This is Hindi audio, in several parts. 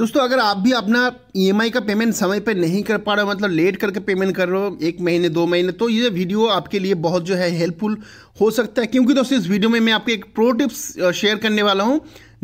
दोस्तों अगर आप भी अपना ई e का पेमेंट समय पर पे नहीं कर पा रहे हो मतलब लेट करके पेमेंट कर रहे हो एक महीने दो महीने तो ये वीडियो आपके लिए बहुत जो है हेल्पफुल हो सकता है क्योंकि दोस्तों इस वीडियो में मैं आपके एक प्रो टिप्स शेयर करने वाला हूँ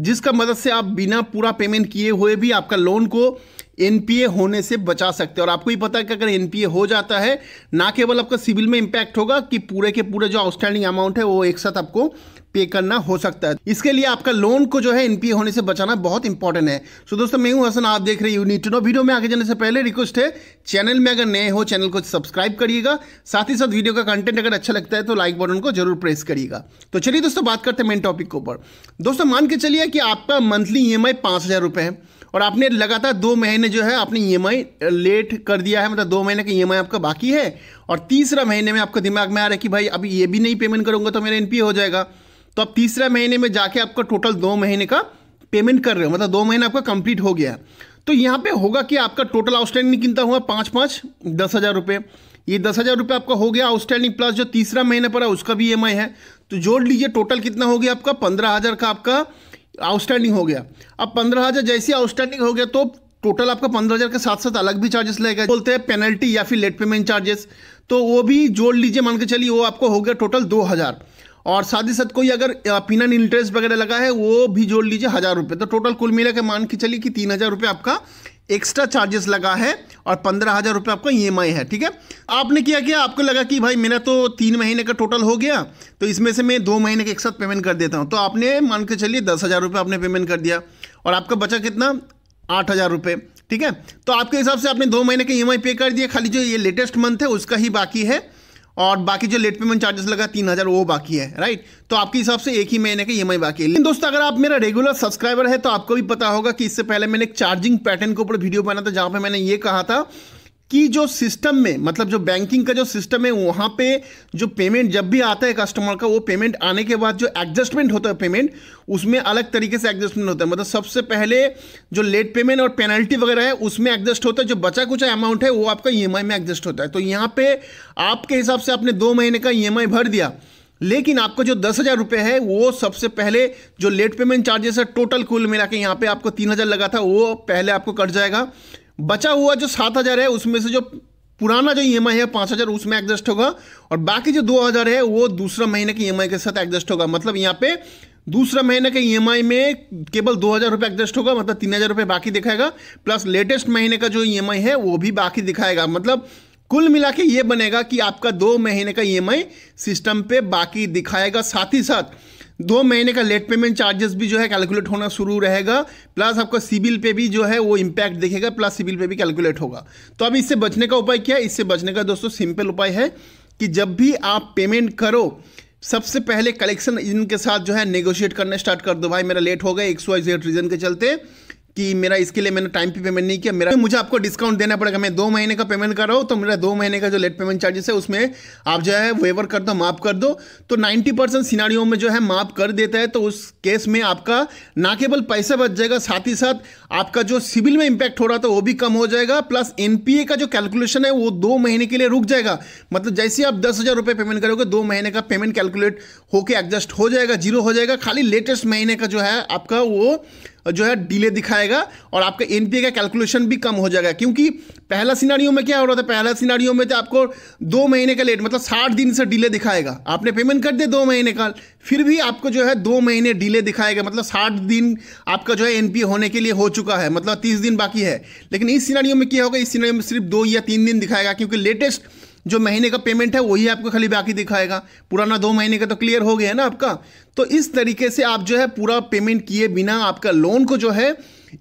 जिसका मदद से आप बिना पूरा पेमेंट किए हुए भी आपका लोन को एन होने से बचा सकते हैं और आपको ही पता है कि अगर एन हो जाता है ना केवल आपका सिविल में इम्पैक्ट होगा कि पूरे के पूरे जो आउटस्टैंडिंग अमाउंट है वो एक साथ आपको पे करना हो सकता है इसके लिए आपका लोन को जो है एनपीए होने से बचाना बहुत इंपॉर्टेंट है सो so, दोस्तों मैं हूं हसन आप देख रहे हैं यूनिट नो वीडियो में आगे जाने से पहले रिक्वेस्ट है चैनल में अगर नए हो चैनल को सब्सक्राइब करिएगा साथ ही साथ वीडियो का कंटेंट अगर अच्छा लगता है तो लाइक बटन को जरूर प्रेस करिएगा तो चलिए दोस्तों बात करते हैं मेन टॉपिक के ऊपर दोस्तों मान के चलिए कि आपका मंथली ई एम आई है और आपने लगातार दो महीने जो है आपने ई e लेट कर दिया है मतलब दो महीने का ई e आपका बाकी है और तीसरा महीने में आपका दिमाग में आ रहा है कि भाई अभी ये भी नहीं पेमेंट करूंगा तो मेरा एनपीए हो जाएगा तो आप तीसरे महीने में जाके आपका टोटल दो महीने का पेमेंट कर रहे हो मतलब दो महीने आपका कंप्लीट हो गया तो यहाँ पे होगा कि आपका टोटल आउटस्टैंडिंग कितना हुआ पाँच पाँच दस हज़ार रुपये ये दस हज़ार रुपये आपका हो गया आउटस्टैंडिंग प्लस जो तीसरा महीने पर है उसका भी ई है तो जोड़ लीजिए टोटल कितना हो गया आपका पंद्रह हज़ार का आपका आउटस्टैंडिंग हो गया अब पंद्रह हज़ार जैसे आउटस्टैंडिंग हो गया तो टोटल आपका पंद्रह हज़ार के साथ साथ अलग भी चार्जेस लगेगा बोलते हैं पेनल्टी या फिर लेट पेमेंट चार्जेस तो वो भी जोड़ लीजिए मान के चलिए वो आपको हो गया टोटल दो हज़ार और साथ ही साथ कोई अगर पिनन इंटरेस्ट वगैरह लगा है वो भी जोड़ लीजिए हज़ार रुपये तो टोटल कुल मिला के मान के चलिए कि तीन हज़ार रुपये आपका एक्स्ट्रा चार्जेस लगा है और पंद्रह हज़ार रुपये आपका ई e है ठीक है आपने क्या किया आपको लगा कि भाई मेरा तो तीन महीने का टोटल हो गया तो इसमें से मैं दो महीने के एक साथ पेमेंट कर देता हूँ तो आपने मान के चलिए दस हज़ार रुपये आपने पेमेंट कर दिया और आपका बचा कितना आठ हज़ार रुपये ठीक है तो आपके हिसाब से आपने दो महीने के ई e पे कर दिया खाली जो ये लेटेस्ट मंथ है उसका ही बाकी है और बाकी जो लेट पेमेंट चार्जेस लगा तीन हज़ार वो बाकी है राइट तो आपके हिसाब से एक ही महीने का ई बाकी है लेकिन दोस्तों अगर आप मेरा रेगुलर सब्सक्राइबर है तो आपको भी पता होगा कि इससे पहले मैंने एक चार्जिंग पैटर्न के ऊपर वीडियो बना था जहाँ पर मैंने ये कहा था कि जो सिस्टम में मतलब जो बैंकिंग का जो सिस्टम है वहाँ पे जो पेमेंट जब भी आता है कस्टमर का वो पेमेंट आने के बाद जो एडजस्टमेंट होता है पेमेंट उसमें अलग तरीके से एडजस्टमेंट होता है मतलब सबसे पहले जो लेट पेमेंट और पेनल्टी वगैरह है उसमें एडजस्ट होता है जो बचा कुचा अमाउंट है वो आपका ई में एडजस्ट होता है तो यहाँ पर आपके हिसाब से आपने दो महीने का ई भर दिया लेकिन आपको जो दस हज़ार रुपये है वो सबसे पहले जो लेट पेमेंट चार्जेस है टोटल कुल मिला के यहाँ पे आपको तीन हज़ार लगा था वो पहले आपको कट जाएगा बचा हुआ जो सात हज़ार है उसमें से जो पुराना जो ई e एम है पांच हज़ार उसमें एडजस्ट होगा और बाकी जो दो हज़ार है वो दूसरा महीने के ई e के साथ एडजस्ट होगा मतलब यहाँ पे दूसरा महीने के ई e में केवल दो हज़ार रुपये एडजस्ट होगा मतलब तीन हज़ार रुपये बाकी दिखाएगा प्लस लेटेस्ट महीने का जो ई है वो भी बाकी दिखाएगा मतलब कुल मिला के ये बनेगा कि आपका दो महीने का ई सिस्टम पे बाकी दिखाएगा साथ ही साथ दो महीने का लेट पेमेंट चार्जेस भी जो है कैलकुलेट होना शुरू रहेगा प्लस आपका सिबिल पे भी जो है वो इम्पैक्ट देखेगा प्लस सिबिल पे भी कैलकुलेट होगा तो अब इससे बचने का उपाय क्या है इससे बचने का दोस्तों सिंपल उपाय है कि जब भी आप पेमेंट करो सबसे पहले कलेक्शन इनके साथ जो है नेगोशिएट करना स्टार्ट कर दो भाई मेरा लेट हो गया एक्स वाई जेड रीजन के चलते कि मेरा इसके लिए मैंने टाइम पे पेमेंट नहीं किया मेरा मुझे आपको डिस्काउंट देना पड़ेगा मैं दो महीने का पेमेंट कर रहा हूँ तो मेरा दो महीने का जो लेट पेमेंट चार्जेस है उसमें आप जो है वेवर कर दो माफ़ कर दो तो नाइन्टी परसेंट सिनारियों में जो है माफ़ कर देता है तो उस केस में आपका ना केवल पैसा बच जाएगा साथ ही साथ आपका जो सिविल में इम्पैक्ट हो रहा था वो भी कम हो जाएगा प्लस एनपीए का जो कैलकुलेशन है वो दो महीने के लिए रुक जाएगा मतलब जैसे आप दस हज़ार रुपये पेमेंट करोगे दो महीने का पेमेंट कैलकुलेट होकर एडजस्ट हो जाएगा जीरो हो जाएगा खाली लेटेस्ट महीने का जो है आपका वो जो है डिले दिखाएगा और आपका एन का कैलकुलेशन भी कम हो जाएगा क्योंकि पहला सिनारियों में क्या हो रहा था पहला सिनारियों में तो आपको दो महीने का लेट मतलब साठ दिन से डिले दिखाएगा आपने पेमेंट कर दिया दो महीने का फिर भी आपको जो है दो महीने डिले दिखाएगा मतलब साठ दिन आपका जो है एन होने के लिए हो चुका है मतलब तीस दिन बाकी है लेकिन इस सिनारियों में क्या होगा इस सिनारियों में सिर्फ दो या तीन दिन दिखाएगा क्योंकि लेटेस्ट जो महीने का पेमेंट है वही आपको खाली बाकी दिखाएगा पुराना दो महीने का तो क्लियर हो गया है ना आपका तो इस तरीके से आप जो है पूरा पेमेंट किए बिना आपका लोन को जो है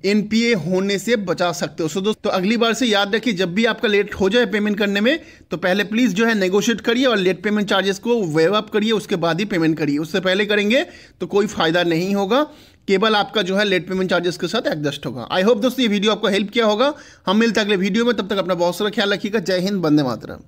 एनपीए होने से बचा सकते हो सो दोस्तों तो अगली बार से याद रखिए जब भी आपका लेट हो जाए पेमेंट करने में तो पहले प्लीज़ जो है नेगोशिएट करिए और लेट पेमेंट चार्जेस को वेव अप करिए उसके बाद ही पेमेंट करिए उससे पहले करेंगे तो कोई फ़ायदा नहीं होगा केवल आपका जो है लेट पेमेंट चार्जेस के साथ एडजस्ट होगा आई होप दोस्तों ये वीडियो आपको हेल्प किया होगा हम मिलते अगले वीडियो में तब तक अपना बहुत सारा ख्याल रखिएगा जय हिंद बंदे मातरम